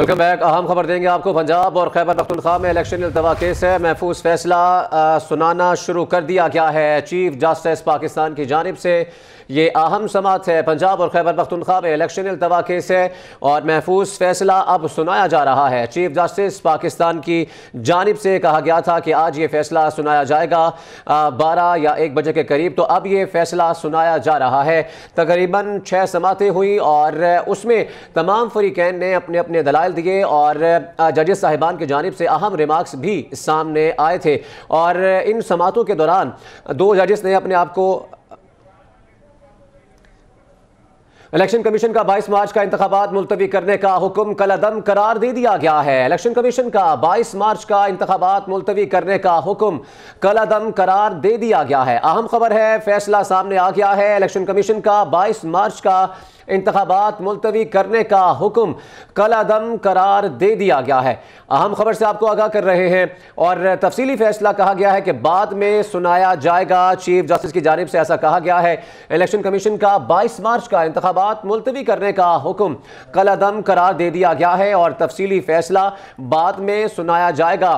welcome back अहम खबर देंगे आपको पंजाब और खैबर पखतुलखा में इलेक्शन अल्तवा केस है महफूज फैसला आ, सुनाना शुरू कर दिया गया है चीफ जस्टिस पाकिस्तान की जानब से ये अहम समात है पंजाब और खैबर पख्तनख्वा में इलेक्शन अल्तवा केस है और महफूज फैसला अब सुनाया जा रहा है चीफ जस्टिस पाकिस्तान की जानब से कहा गया था कि आज ये फैसला सुनाया जाएगा बारह या एक बजे के करीब तो अब ये फैसला सुनाया जा रहा है तकरीबन छः समातें हुई और उसमें तमाम फरीकैन ने अपने अपने दलाल मसाइल दिए और जजेस साहिबान की जानब से अहम रिमार्क्स भी सामने आए थे और इन समातों के दौरान दो जजेस ने अपने आप को इलेक्शन कमीशन का 22 मार्च का इंतबात मुलतवी करने का हुक्म कलदम करार दे दिया गया है इलेक्शन कमीशन का 22 मार्च का इंतबात मुलतवी करने का हुक्म कलदम करार दे दिया गया है अहम खबर है फैसला सामने आ गया है इलेक्शन कमीशन का 22 मार्च का इंतबात मुलतवी करने का हुक्म कलादम करार दे दिया गया है अहम खबर से आपको आगाह कर रहे हैं और तफसीली फैसला कहा गया है कि बाद में सुनाया जाएगा चीफ जस्टिस की जानब से ऐसा कहा गया है इलेक्शन कमीशन का बाईस मार्च का इंतबात मुलतवी करने का हुक्म कलादम करार दे दिया गया है और तफसीली फैसला बाद में सुनाया जाएगा